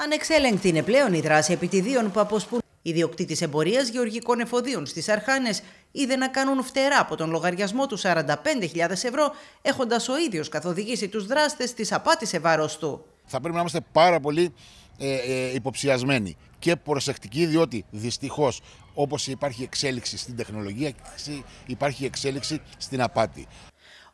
Ανεξέλεγκτη είναι πλέον η δράση επιτιδίων που αποσπούν ιδιοκτήτης εμπορίας γεωργικών εφοδίων στις Αρχάνες είδε να κάνουν φτερά από τον λογαριασμό του 45.000 ευρώ, έχοντας ο ίδιος καθοδηγήσει τους δράστες της απάτη σε βάρος του. Θα πρέπει να είμαστε πάρα πολύ ε, ε, υποψιασμένοι και προσεκτικοί, διότι δυστυχώς όπως υπάρχει εξέλιξη στην τεχνολογία, υπάρχει εξέλιξη στην απάτη.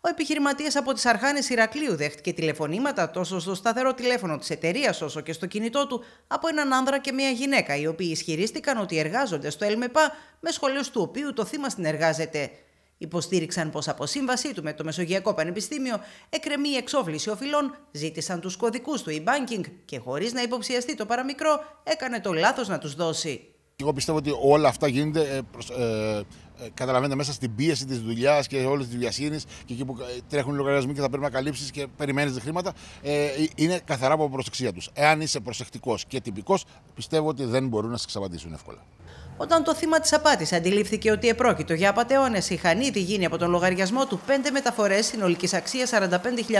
Ο επιχειρηματίας από τις Αρχάνες Ηρακλείου δέχτηκε τηλεφωνήματα τόσο στο σταθερό τηλέφωνο της εταιρείας όσο και στο κινητό του από έναν άνδρα και μια γυναίκα, οι οποίοι ισχυρίστηκαν ότι εργάζονται στο ΕΛΜΕΠΑ με σχολείο του οποίου το θύμα συνεργάζεται. Υποστήριξαν πως από σύμβασή του με το Μεσογειακό Πανεπιστήμιο εκρεμεί η εξόφληση οφειλών, ζήτησαν τους κωδικούς του e-banking και χωρίς να υποψιαστεί το παραμικρό, έκανε το λάθος να τους δώσει. Εγώ πιστεύω ότι όλα αυτά γίνονται ε, προς, ε, ε, καταλαβαίνετε μέσα στην πίεση της δουλειάς και όλης της δουλειασύνη και εκεί που ε, τρέχουν οι λογαριασμοί και θα πρέπει να καλύψεις και περιμένεις χρήματα, ε, είναι καθαρά από προσεξία τους. Εάν είσαι προσεκτικός και τυπικός, πιστεύω ότι δεν μπορούν να σε ξαπαντήσουν εύκολα. Όταν το θύμα της απάτης αντιλήφθηκε ότι επρόκειτο για απαταιώνες, η ήδη γίνει από τον λογαριασμό του πέντε μεταφορές συνολικής αξίας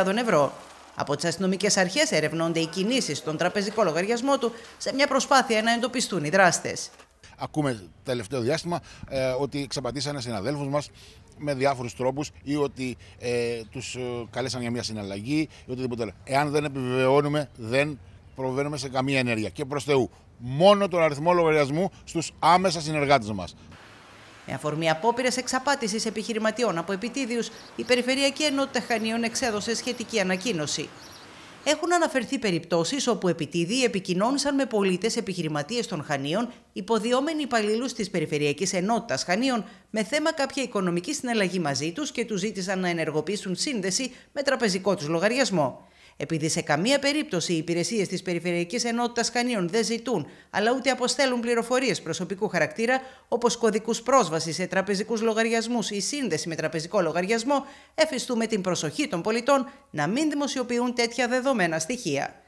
45.000 ευρώ. Από τις αστυνομικές αρχές ερευνώνται οι κινήσεις στον τραπεζικό λογαριασμό του σε μια προσπάθεια να εντοπιστούν οι δράστες ακούμε τελευταίο διάστημα ε, ότι εξαπατήσανε συναδέλφους μας με διάφορους τρόπους ή ότι ε, τους ε, καλέσαν για μια συναλλαγή ή οτιδήποτε άλλο. Εάν δεν επιβεβαιώνουμε, δεν προβαίνουμε σε καμία ενέργεια. Και προς Θεού, μόνο τον αριθμό λογαριασμού στους άμεσα συνεργάτες μας. Με αφορμή απόπειρε εξαπάτησης επιχειρηματιών από επιτίδιους, η Περιφερειακή Ενότητα Χανίων εξέδωσε σχετική ανακοίνωση έχουν αναφερθεί περιπτώσεις όπου επιτίδη επικοινώνησαν με πολίτες επιχειρηματίες των Χανίων, υποδιόμενοι υπαλλήλους της Περιφερειακής Ενότητας Χανίων, με θέμα κάποια οικονομική συναλλαγή μαζί τους και τους ζήτησαν να ενεργοποιήσουν σύνδεση με τραπεζικό τους λογαριασμό. Επειδή σε καμία περίπτωση οι υπηρεσίες της Περιφερειακής Ενότητας κανείων δεν ζητούν, αλλά ούτε αποστέλουν πληροφορίες προσωπικού χαρακτήρα, όπως κωδικούς πρόσβασης σε τραπεζικούς λογαριασμούς ή σύνδεση με τραπεζικό λογαριασμό, εφιστούμε την προσοχή των πολιτών να μην δημοσιοποιούν τέτοια δεδομένα στοιχεία.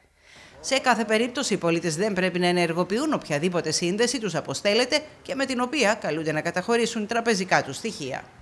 Σε κάθε περίπτωση, οι πολίτες δεν πρέπει να ενεργοποιούν οποιαδήποτε σύνδεση τους αποστέλλεται και με την οποία καλούνται να καταχωρήσουν τραπεζικά τους στοιχεία.